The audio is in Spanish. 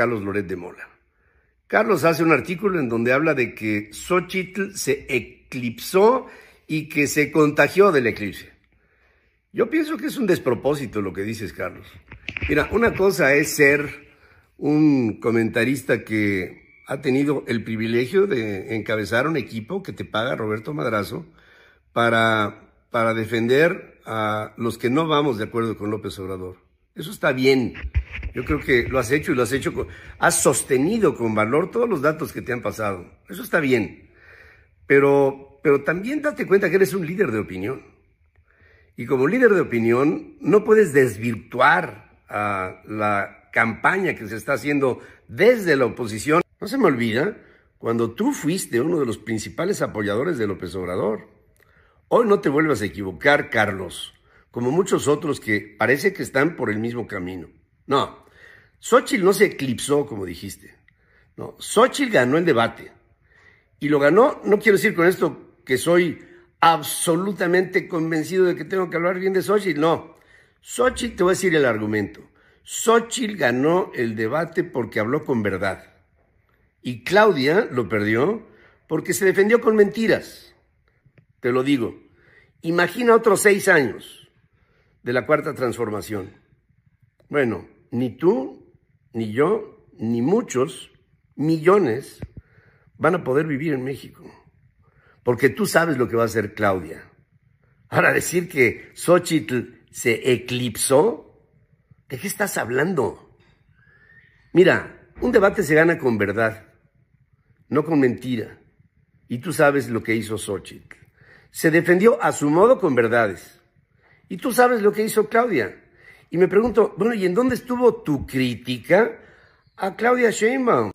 Carlos Loret de Mola. Carlos hace un artículo en donde habla de que Xochitl se eclipsó y que se contagió del eclipse. Yo pienso que es un despropósito lo que dices, Carlos. Mira, una cosa es ser un comentarista que ha tenido el privilegio de encabezar un equipo que te paga Roberto Madrazo para, para defender a los que no vamos de acuerdo con López Obrador. Eso está bien. Yo creo que lo has hecho y lo has hecho, con, has sostenido con valor todos los datos que te han pasado. Eso está bien. Pero, pero también date cuenta que eres un líder de opinión. Y como líder de opinión, no puedes desvirtuar a la campaña que se está haciendo desde la oposición. No se me olvida cuando tú fuiste uno de los principales apoyadores de López Obrador. Hoy no te vuelvas a equivocar, Carlos como muchos otros que parece que están por el mismo camino. No, Xochitl no se eclipsó, como dijiste. No, Xochitl ganó el debate. Y lo ganó, no quiero decir con esto que soy absolutamente convencido de que tengo que hablar bien de Xochitl, no. Xochitl, te voy a decir el argumento. Xochitl ganó el debate porque habló con verdad. Y Claudia lo perdió porque se defendió con mentiras. Te lo digo. Imagina otros seis años de la cuarta transformación. Bueno, ni tú, ni yo, ni muchos, millones, van a poder vivir en México. Porque tú sabes lo que va a hacer Claudia. Ahora decir que Xochitl se eclipsó, ¿de qué estás hablando? Mira, un debate se gana con verdad, no con mentira. Y tú sabes lo que hizo Xochitl. Se defendió a su modo con verdades y tú sabes lo que hizo Claudia. Y me pregunto, bueno, ¿y en dónde estuvo tu crítica a Claudia Sheinbaum?